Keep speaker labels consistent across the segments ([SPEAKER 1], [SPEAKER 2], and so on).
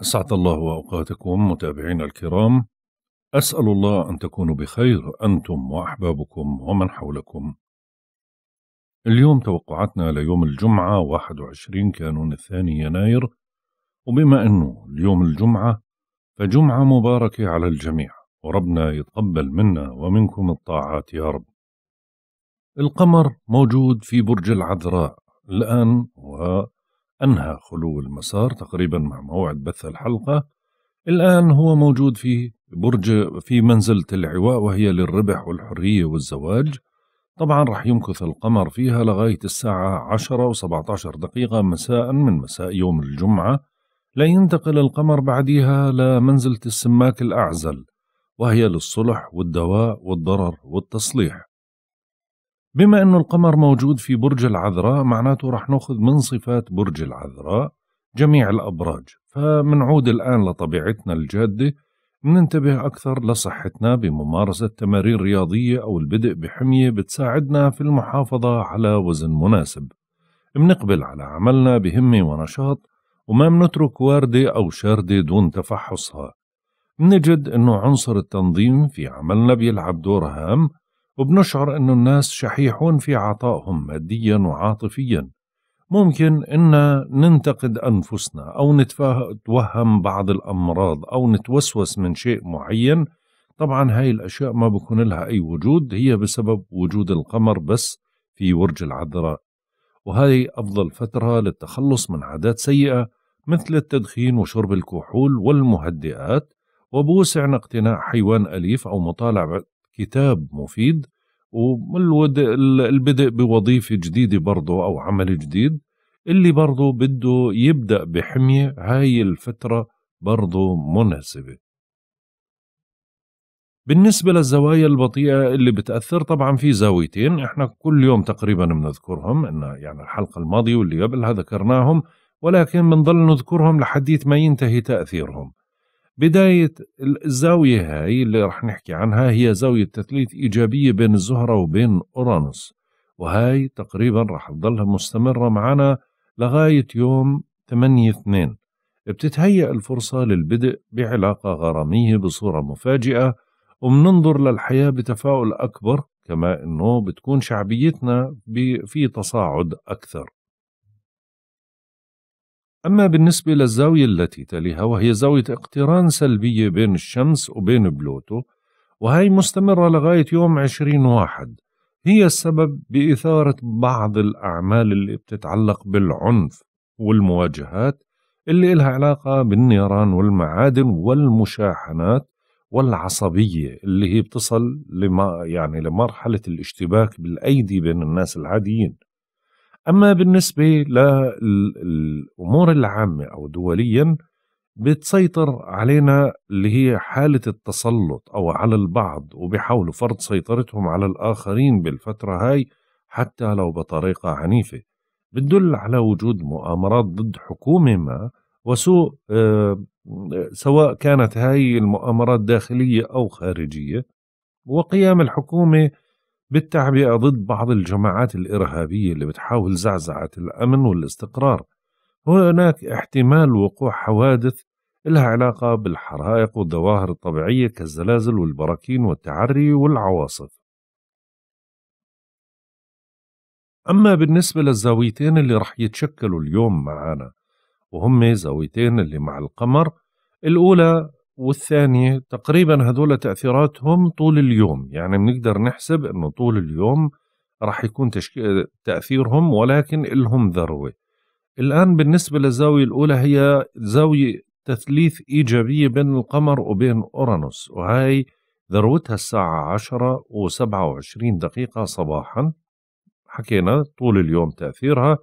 [SPEAKER 1] أسعد الله أوقاتكم متابعينا الكرام أسأل الله أن تكونوا بخير أنتم وأحبابكم ومن حولكم اليوم توقعاتنا ليوم الجمعة 21 كانون الثاني يناير وبما أنه اليوم الجمعة فجمعة مباركة على الجميع وربنا يتقبل منا ومنكم الطاعات يا رب القمر موجود في برج العذراء الآن و أنهى خلو المسار تقريبا مع موعد بث الحلقة الآن هو موجود في برج في منزلة العواء وهي للربح والحرية والزواج طبعا راح يمكث القمر فيها لغاية الساعة 10 و17 دقيقة مساء من مساء يوم الجمعة لا ينتقل القمر بعدها لمنزلة السماك الأعزل وهي للصلح والدواء والضرر والتصليح بما أنه القمر موجود في برج العذراء معناته رح ناخذ من صفات برج العذراء جميع الأبراج فمنعود الآن لطبيعتنا الجادة مننتبه أكثر لصحتنا بممارسة تمارين رياضية أو البدء بحمية بتساعدنا في المحافظة على وزن مناسب منقبل على عملنا بهمة ونشاط وما منترك واردة أو شاردة دون تفحصها منجد أنه عنصر التنظيم في عملنا بيلعب دور هام وبنشعر أن الناس شحيحون في عطائهم ماديا وعاطفيا ممكن أن ننتقد أنفسنا أو نتوهم بعض الأمراض أو نتوسوس من شيء معين طبعا هاي الأشياء ما بكون لها أي وجود هي بسبب وجود القمر بس في برج العذراء وهذه أفضل فترة للتخلص من عادات سيئة مثل التدخين وشرب الكحول والمهدئات وبوسعنا اقتناء حيوان أليف أو مطالعة كتاب مفيد والبدء بوظيفة جديدة برضه أو عمل جديد اللي برضه بده يبدأ بحمية هاي الفترة برضه مناسبة بالنسبة للزوايا البطيئة اللي بتأثر طبعا في زاويتين احنا كل يوم تقريبا بنذكرهم ان يعني الحلقة الماضية واللي قبلها ذكرناهم ولكن بنضل نذكرهم لحديت ما ينتهي تأثيرهم بداية الزاوية هاي اللي رح نحكي عنها هي زاوية تثليث إيجابية بين الزهرة وبين أورانوس وهاي تقريبا رح تظلها مستمرة معنا لغاية يوم 8 2 بتتهيأ الفرصة للبدء بعلاقة غرامية بصورة مفاجئة ومننظر للحياة بتفاؤل أكبر كما أنه بتكون شعبيتنا في تصاعد أكثر أما بالنسبة للزاوية التي تليها وهي زاوية اقتران سلبية بين الشمس وبين بلوتو وهي مستمرة لغاية يوم عشرين واحد هي السبب بإثارة بعض الأعمال اللي بتتعلق بالعنف والمواجهات اللي إلها علاقة بالنيران والمعادن والمشاحنات والعصبية اللي هي بتصل لما يعني لمرحلة الاشتباك بالأيدي بين الناس العاديين أما بالنسبة للأمور العامة أو دوليا بتسيطر علينا اللي هي حالة التسلط أو على البعض وبيحاولوا فرض سيطرتهم على الآخرين بالفترة هاي حتى لو بطريقة عنيفة بتدل على وجود مؤامرات ضد حكومة ما وسوء أه سواء كانت هاي المؤامرات داخلية أو خارجية وقيام الحكومة بالتعبئة ضد بعض الجماعات الإرهابية اللي بتحاول زعزعة الأمن والاستقرار هناك احتمال وقوع حوادث لها علاقة بالحرائق والظواهر الطبيعية كالزلازل والبراكين والتعري والعواصف أما بالنسبة للزاويتين اللي رح يتشكلوا اليوم معانا وهم زاويتين اللي مع القمر الأولى والثانية تقريبا هذول تأثيراتهم طول اليوم يعني بنقدر نحسب أنه طول اليوم راح يكون تأثيرهم ولكن إلهم ذروة الآن بالنسبة للزاوية الأولى هي زاوية تثليث إيجابية بين القمر وبين أورانوس وهي ذروتها الساعة 10 و27 دقيقة صباحا حكينا طول اليوم تأثيرها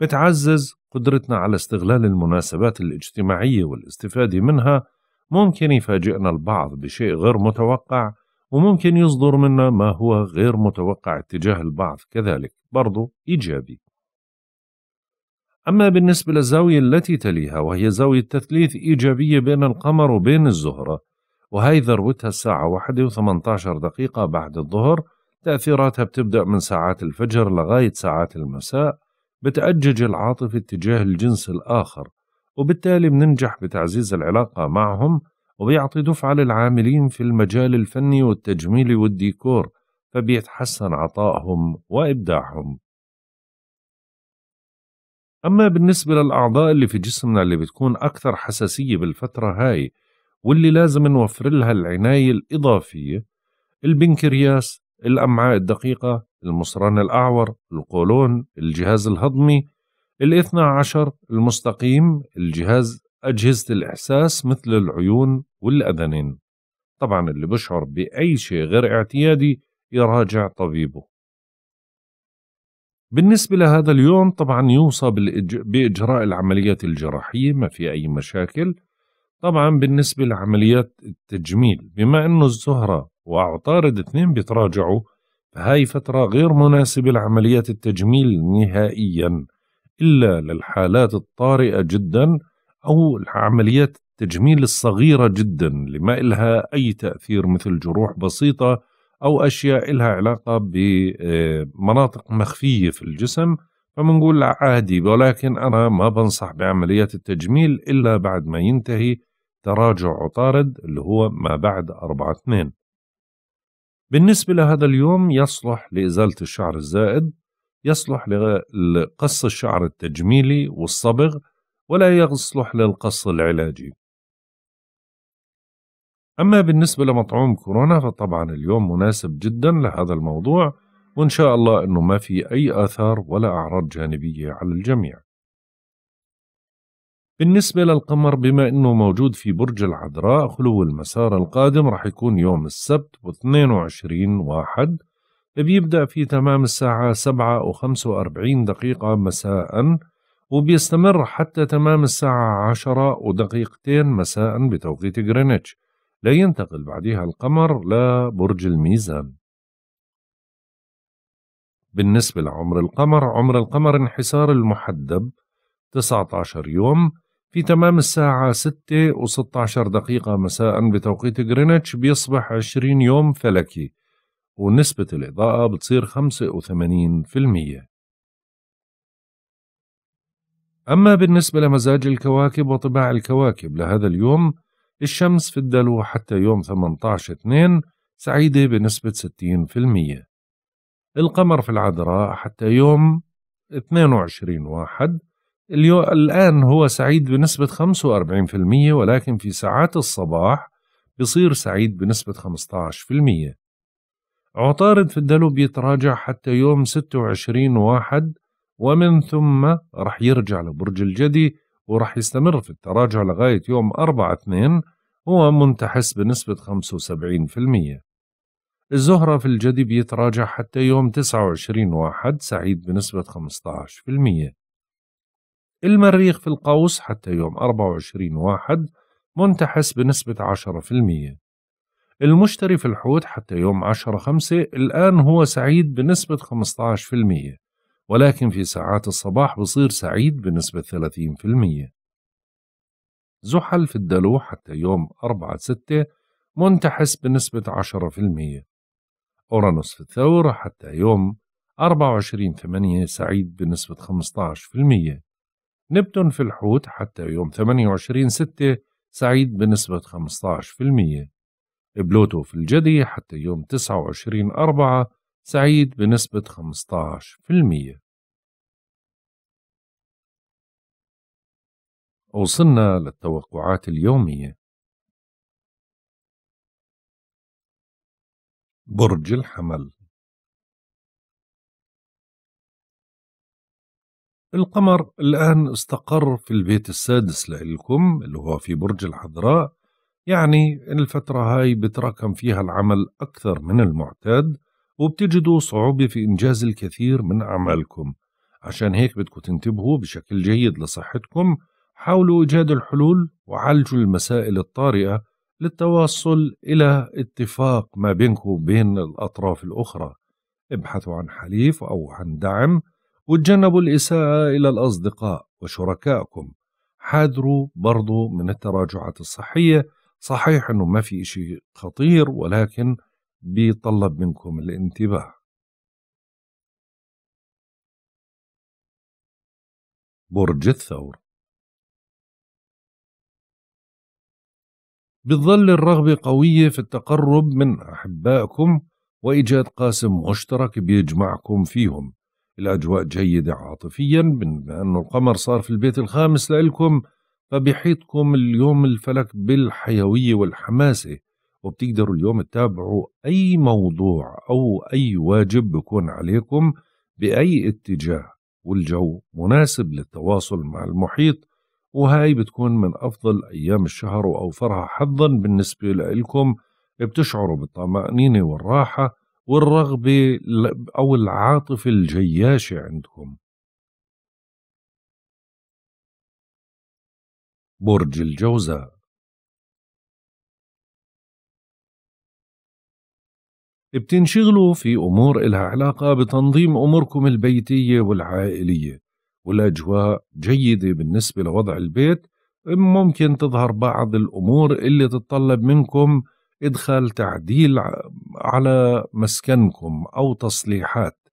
[SPEAKER 1] بتعزز قدرتنا على استغلال المناسبات الاجتماعية والاستفادة منها ممكن يفاجئنا البعض بشيء غير متوقع وممكن يصدر منا ما هو غير متوقع اتجاه البعض كذلك برضو إيجابي أما بالنسبة للزاوية التي تليها وهي زاوية تثليث إيجابية بين القمر وبين الزهرة وهي ذروتها الساعة 1 و18 دقيقة بعد الظهر تأثيراتها بتبدأ من ساعات الفجر لغاية ساعات المساء بتأجج العاطفة اتجاه الجنس الآخر وبالتالي بننجح بتعزيز العلاقة معهم وبيعطي دفعة للعاملين في المجال الفني والتجميلي والديكور فبيتحسن عطائهم وإبداعهم أما بالنسبة للأعضاء اللي في جسمنا اللي بتكون أكثر حساسية بالفترة هاي واللي لازم نوفر لها العناية الإضافية البنكرياس الأمعاء الدقيقة المصران الأعور القولون الجهاز الهضمي الاثنى عشر المستقيم الجهاز أجهزة الإحساس مثل العيون والأذنين طبعا اللي بشعر بأي شيء غير اعتيادي يراجع طبيبه بالنسبة لهذا اليوم طبعا يوصى بإجراء العمليات الجراحية ما في أي مشاكل طبعا بالنسبة لعمليات التجميل بما أنه الزهرة وعطارد اثنين بيتراجعوا فهاي فترة غير مناسبة لعمليات التجميل نهائياً إلا للحالات الطارئة جدا أو العمليات التجميل الصغيرة جدا لما إلها أي تأثير مثل جروح بسيطة أو أشياء إلها علاقة بمناطق آه، مخفية في الجسم فبنقول عادي ولكن أنا ما بنصح بعمليات التجميل إلا بعد ما ينتهي تراجع عطارد اللي هو ما بعد 4 2 بالنسبة لهذا اليوم يصلح لإزالة الشعر الزائد يصلح لقص الشعر التجميلي والصبغ ولا يصلح للقص العلاجي أما بالنسبة لمطعوم كورونا فطبعا اليوم مناسب جدا لهذا الموضوع وإن شاء الله أنه ما في أي آثار ولا أعراض جانبية على الجميع بالنسبة للقمر بما أنه موجود في برج العذراء خلو المسار القادم راح يكون يوم السبت و22 واحد بيبدأ في تمام الساعة سبعة وخمسة وأربعين دقيقة مساء وبيستمر حتى تمام الساعة عشرة ودقيقتين مساء بتوقيت غرينتش لا ينتقل بعدها القمر لبرج الميزان بالنسبة لعمر القمر عمر القمر انحسار المحدب 19 يوم في تمام الساعة 6 و16 دقيقة مساء بتوقيت غرينتش بيصبح 20 يوم فلكي ونسبة الإضاءة بتصير 85% أما بالنسبة لمزاج الكواكب وطباع الكواكب لهذا اليوم الشمس في الدلو حتى يوم 18/2 سعيدة بنسبة 60% القمر في العذراء حتى يوم 22 1 اليوم الآن هو سعيد بنسبة 45% ولكن في ساعات الصباح بصير سعيد بنسبة 15% عطارد في الدلو بيتراجع حتى يوم 26 واحد ومن ثم رح يرجع لبرج الجدي ورح يستمر في التراجع لغاية يوم 4 2 هو منتحس بنسبة 75% الزهرة في الجدي بيتراجع حتى يوم 29 واحد سعيد بنسبة 15% المريخ في القوس حتى يوم 24 واحد منتحس بنسبة 10% المشتري في الحوت حتى يوم 10 5 الآن هو سعيد بنسبة 15% ولكن في ساعات الصباح بصير سعيد بنسبة 30% زحل في الدلو حتى يوم 4 6 منتحس بنسبة 10% أورانوس في الثور حتى يوم 24 8 سعيد بنسبة 15% نبتون في الحوت حتى يوم 28 6 سعيد بنسبة 15% بلوتو في الجدي حتى
[SPEAKER 2] يوم 29 أربعة سعيد بنسبة 15% وصلنا للتوقعات اليومية برج الحمل القمر الآن استقر في البيت السادس لإلكم اللي
[SPEAKER 1] هو في برج الحضراء يعني الفترة هاي بتراكم فيها العمل أكثر من المعتاد وبتجدوا صعوبة في إنجاز الكثير من أعمالكم عشان هيك بدكم تنتبهوا بشكل جيد لصحتكم حاولوا إيجاد الحلول وعالجوا المسائل الطارئة للتواصل إلى اتفاق ما بينكم وبين الأطراف الأخرى ابحثوا عن حليف أو عن دعم وتجنبوا الإساءة إلى الأصدقاء وشركائكم حاذروا برضو من التراجعات الصحية صحيح أنه ما في إشي خطير ولكن
[SPEAKER 2] بيطلب منكم الانتباه برج الثور بتظل الرغبة قوية في التقرب من أحبائكم
[SPEAKER 1] وإيجاد قاسم مشترك بيجمعكم فيهم الأجواء جيدة عاطفيا بما أنه القمر صار في البيت الخامس لإلكم فبيحيطكم اليوم الفلك بالحيوية والحماسة وبتقدروا اليوم تتابعوا أي موضوع أو أي واجب بكون عليكم بأي اتجاه والجو مناسب للتواصل مع المحيط وهاي بتكون من أفضل أيام الشهر وأوفرها حظا بالنسبة لكم بتشعروا بالطمأنينة
[SPEAKER 2] والراحة والرغبة أو العاطفة الجياشة عندكم برج الجوزاء بتنشغلوا في أمور إلها علاقة بتنظيم أموركم البيتية
[SPEAKER 1] والعائلية والأجواء جيدة بالنسبة لوضع البيت ممكن تظهر بعض الأمور اللي تتطلب منكم إدخال تعديل على مسكنكم أو تصليحات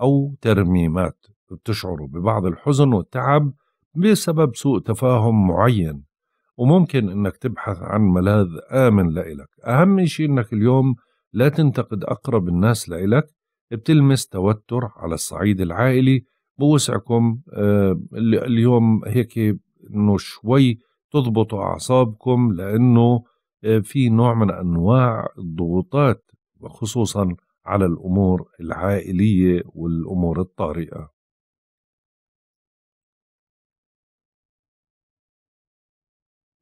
[SPEAKER 1] أو ترميمات بتشعروا ببعض الحزن والتعب بسبب سوء تفاهم معين وممكن انك تبحث عن ملاذ آمن لإلك أهم شيء انك اليوم لا تنتقد أقرب الناس لإلك بتلمس توتر على الصعيد العائلي بوسعكم آه، اليوم هيك انه شوي تضبطوا أعصابكم لأنه آه، في نوع من أنواع الضغوطات
[SPEAKER 2] وخصوصا على الأمور العائلية والأمور الطارئة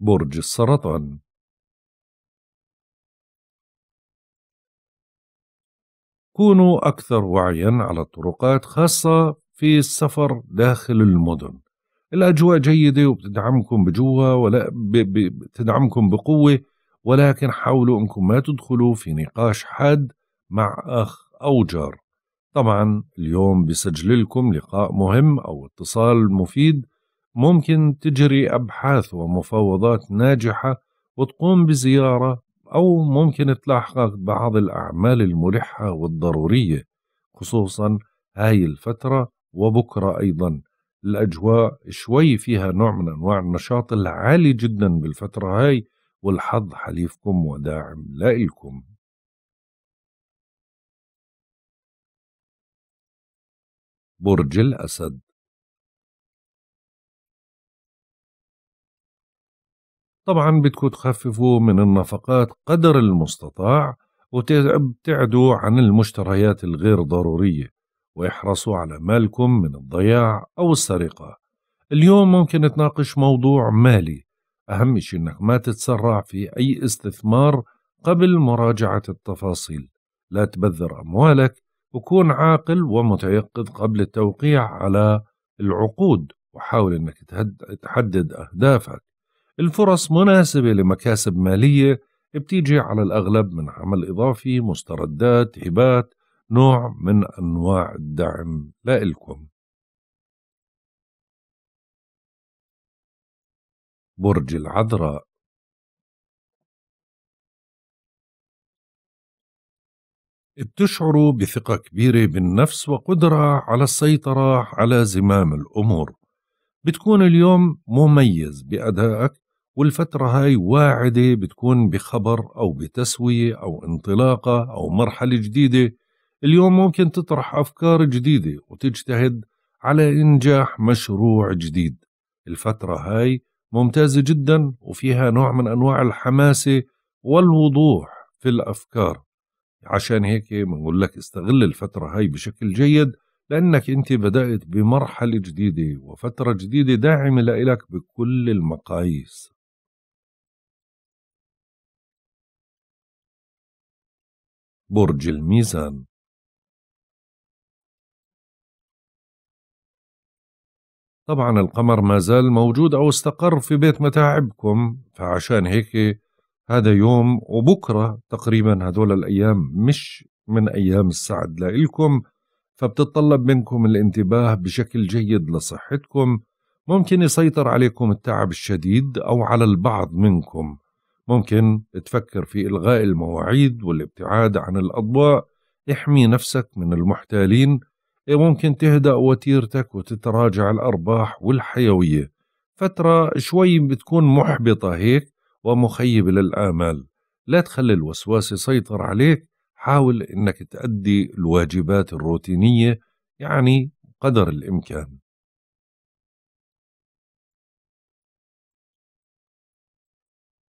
[SPEAKER 2] برج السرطان كونوا أكثر وعيا على الطرقات خاصة في
[SPEAKER 1] السفر داخل المدن الأجواء جيدة وبتدعمكم بجوة ولا بتدعمكم بقوة ولكن حاولوا أنكم ما تدخلوا في نقاش حاد مع أخ أو جار طبعا اليوم بسجل لكم لقاء مهم أو اتصال مفيد ممكن تجري أبحاث ومفاوضات ناجحة وتقوم بزيارة أو ممكن تلاحقك بعض الأعمال الملحة والضرورية خصوصا هاي الفترة وبكرة أيضا الأجواء شوي فيها نوع من أنواع النشاط العالي جدا
[SPEAKER 2] بالفترة هاي والحظ حليفكم وداعم لإلكم برج الأسد طبعا بدكم تخففوا من النفقات قدر المستطاع وتبتعدوا
[SPEAKER 1] عن المشتريات الغير ضرورية واحرصوا على مالكم من الضياع أو السرقة اليوم ممكن نتناقش موضوع مالي أهم شيء أنك ما تتسرع في أي استثمار قبل مراجعة التفاصيل لا تبذر أموالك وكون عاقل ومتيقظ قبل التوقيع على العقود وحاول أنك تحدد أهدافك الفرص مناسبة لمكاسب مالية بتيجي على الأغلب من عمل إضافي
[SPEAKER 2] مستردات هبات نوع من أنواع الدعم لإلكم برج العذراء بتشعروا بثقة كبيرة بالنفس وقدرة على السيطرة على
[SPEAKER 1] زمام الأمور بتكون اليوم مميز بأدائك والفترة هاي واعدة بتكون بخبر أو بتسوية أو انطلاقة أو مرحلة جديدة اليوم ممكن تطرح أفكار جديدة وتجتهد على إنجاح مشروع جديد الفترة هاي ممتازة جدا وفيها نوع من أنواع الحماسة والوضوح في الأفكار عشان هيك بنقول لك استغل الفترة هاي بشكل جيد لأنك أنت بدأت بمرحلة
[SPEAKER 2] جديدة وفترة جديدة داعمة لإلك بكل المقاييس برج الميزان طبعا القمر ما زال موجود أو استقر في بيت متاعبكم
[SPEAKER 1] فعشان هيك هذا يوم وبكرة تقريبا هذول الأيام مش من أيام السعد لإلكم فبتطلب منكم الانتباه بشكل جيد لصحتكم ممكن يسيطر عليكم التعب الشديد أو على البعض منكم ممكن تفكر في إلغاء المواعيد والابتعاد عن الأضواء احمي نفسك من المحتالين إيه ممكن تهدأ وتيرتك وتتراجع الأرباح والحيوية فترة شوي بتكون محبطة هيك ومخيبة للآمال لا تخلي الوسواس يسيطر عليك حاول
[SPEAKER 2] أنك تأدي الواجبات الروتينية يعني قدر الإمكان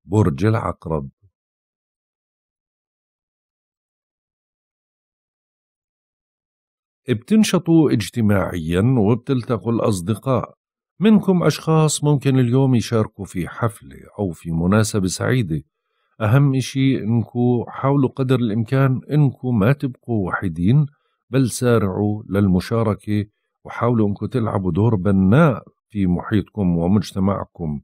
[SPEAKER 2] برج العقرب بتنشطوا اجتماعيا
[SPEAKER 1] وبتلتقوا الأصدقاء منكم أشخاص ممكن اليوم يشاركوا في حفلة أو في مناسبة سعيدة أهم إشي إنكو حاولوا قدر الإمكان إنكو ما تبقوا وحيدين بل سارعوا للمشاركة وحاولوا إنكو تلعبوا دور بناء في محيطكم ومجتمعكم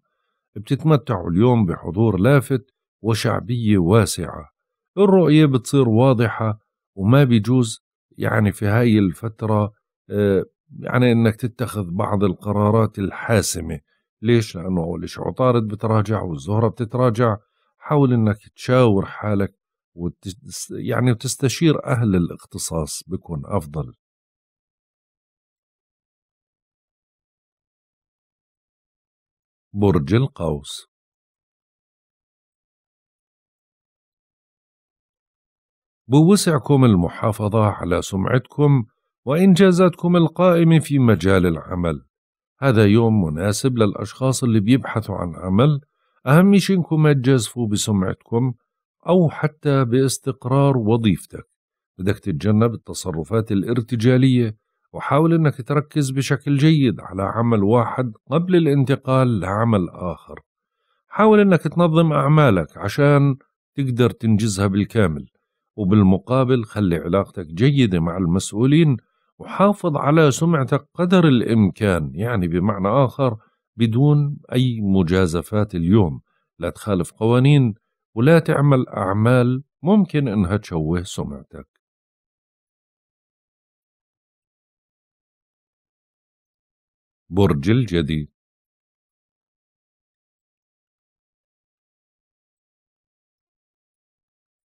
[SPEAKER 1] بتتمتعوا اليوم بحضور لافت وشعبية واسعة الرؤية بتصير واضحة وما بيجوز يعني في هاي الفترة آه، يعني انك تتخذ بعض القرارات الحاسمة ليش؟ لأنه أول شيء عطارد بتراجع والزهرة بتتراجع حاول انك تشاور حالك وتست... يعني
[SPEAKER 2] وتستشير أهل الاختصاص بيكون أفضل برج القوس بوسعكم المحافظة على سمعتكم وإنجازاتكم القائمة في مجال
[SPEAKER 1] العمل هذا يوم مناسب للأشخاص اللي بيبحثوا عن عمل أهم شيء إنكم ما تجازفوا بسمعتكم أو حتى باستقرار وظيفتك بدك تتجنب التصرفات الارتجالية وحاول أنك تركز بشكل جيد على عمل واحد قبل الانتقال لعمل آخر حاول أنك تنظم أعمالك عشان تقدر تنجزها بالكامل وبالمقابل خلي علاقتك جيدة مع المسؤولين وحافظ على سمعتك قدر الإمكان يعني بمعنى آخر بدون أي مجازفات اليوم
[SPEAKER 2] لا تخالف قوانين ولا تعمل أعمال ممكن إنها تشوه سمعتك برج الجدي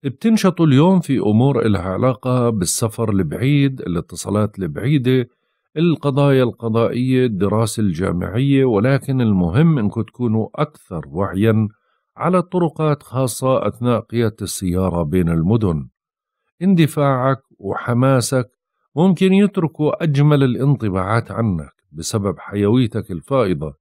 [SPEAKER 2] بتنشطوا اليوم في أمور
[SPEAKER 1] إلها علاقة بالسفر البعيد الاتصالات البعيدة القضايا القضائية الدراسة الجامعية ولكن المهم أنكم تكونوا أكثر وعيا على الطرقات خاصة أثناء قيادة السيارة بين المدن اندفاعك وحماسك ممكن يتركوا أجمل الانطباعات عنك بسبب حيويتك الفائضة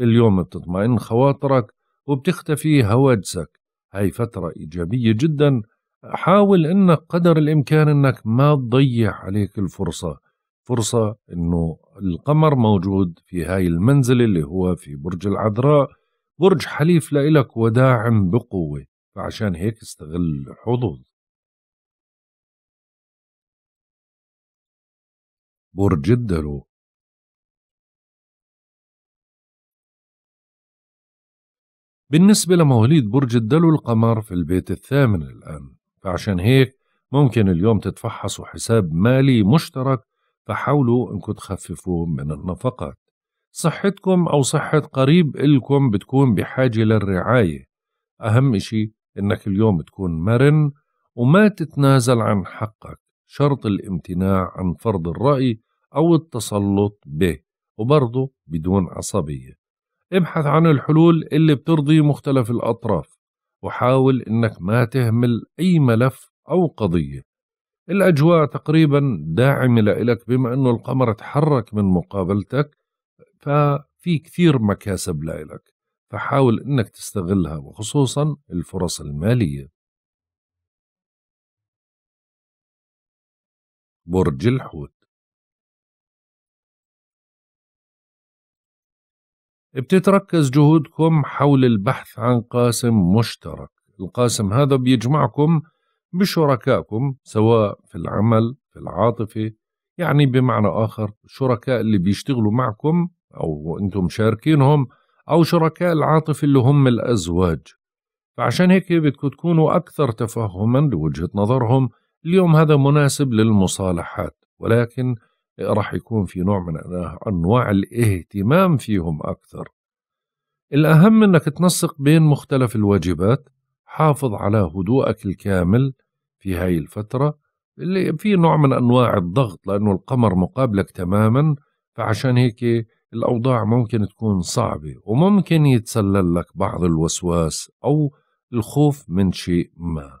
[SPEAKER 1] اليوم بتطمئن خواطرك وبتختفي هواجسك هاي فترة إيجابية جدا حاول أنك قدر الإمكان أنك ما تضيع عليك الفرصة فرصة أنه القمر موجود في هاي المنزل اللي هو في برج العذراء برج حليف
[SPEAKER 2] لإلك وداعم بقوة فعشان هيك استغل حظوظ برج الدلو بالنسبة لمواليد برج الدلو القمر في البيت الثامن الآن فعشان هيك
[SPEAKER 1] ممكن اليوم تتفحصوا حساب مالي مشترك فحاولوا انكم تخففوا من النفقات صحتكم أو صحة قريب إلكم بتكون بحاجة للرعاية أهم إشي إنك اليوم تكون مرن وما تتنازل عن حقك شرط الامتناع عن فرض الرأي أو التسلط به وبرضه بدون عصبية ابحث عن الحلول اللي بترضي مختلف الأطراف وحاول إنك ما تهمل أي ملف أو قضية الأجواء تقريبا داعمة لإلك بما أنه القمر تحرك من مقابلتك ففي كثير مكاسب لإلك فحاول أنك تستغلها
[SPEAKER 2] وخصوصا الفرص المالية برج الحوت بتتركز جهودكم حول البحث
[SPEAKER 1] عن قاسم مشترك القاسم هذا بيجمعكم بشركائكم سواء في العمل في العاطفة يعني بمعنى آخر شركاء اللي بيشتغلوا معكم أو أنتم شاركينهم أو شركاء العاطفة اللي هم الأزواج فعشان هيك بدكم تكونوا أكثر تفهما لوجهة نظرهم اليوم هذا مناسب للمصالحات ولكن راح يكون في نوع من أنواع الاهتمام فيهم أكثر الأهم أنك تنسق بين مختلف الواجبات حافظ على هدوءك الكامل في هاي الفترة اللي في نوع من أنواع الضغط لأنه القمر مقابلك تماما فعشان هيك الأوضاع ممكن تكون صعبة وممكن يتسلل لك بعض الوسواس
[SPEAKER 2] أو الخوف من شيء ما